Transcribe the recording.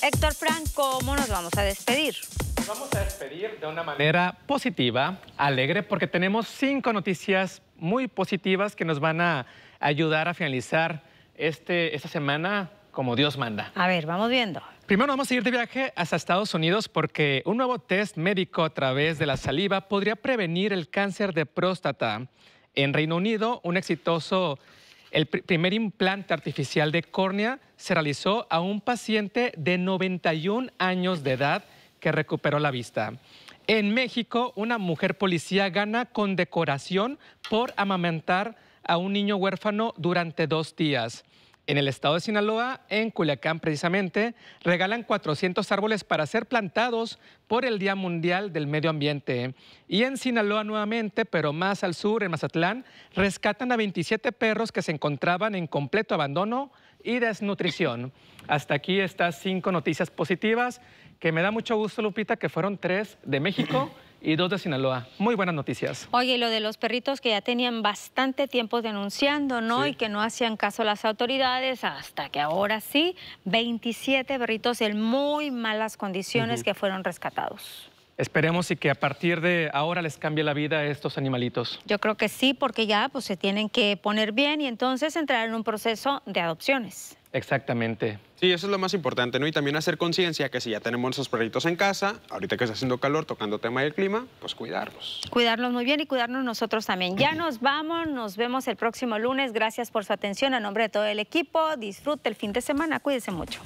Héctor Franco, ¿cómo nos vamos a despedir? Nos vamos a despedir de una manera positiva, alegre, porque tenemos cinco noticias muy positivas que nos van a ayudar a finalizar este, esta semana como Dios manda. A ver, vamos viendo. Primero vamos a ir de viaje hasta Estados Unidos porque un nuevo test médico a través de la saliva podría prevenir el cáncer de próstata. En Reino Unido, un exitoso el primer implante artificial de córnea se realizó a un paciente de 91 años de edad que recuperó la vista. En México, una mujer policía gana condecoración por amamentar a un niño huérfano durante dos días. En el estado de Sinaloa, en Culiacán precisamente, regalan 400 árboles para ser plantados por el Día Mundial del Medio Ambiente. Y en Sinaloa nuevamente, pero más al sur, en Mazatlán, rescatan a 27 perros que se encontraban en completo abandono y desnutrición. Hasta aquí estas cinco noticias positivas, que me da mucho gusto, Lupita, que fueron tres de México y dos de Sinaloa. Muy buenas noticias. Oye, lo de los perritos que ya tenían bastante tiempo denunciando, ¿no? Y que no hacían caso las autoridades, hasta que ahora sí, 27 perritos en muy malas condiciones que fueron rescatados. Esperemos y que a partir de ahora les cambie la vida a estos animalitos. Yo creo que sí, porque ya pues, se tienen que poner bien y entonces entrar en un proceso de adopciones. Exactamente. Sí, eso es lo más importante, ¿no? Y también hacer conciencia que si ya tenemos esos perritos en casa, ahorita que está haciendo calor, tocando tema del clima, pues cuidarlos. Cuidarlos muy bien y cuidarnos nosotros también. Ya nos vamos, nos vemos el próximo lunes. Gracias por su atención. A nombre de todo el equipo, disfrute el fin de semana, cuídense mucho.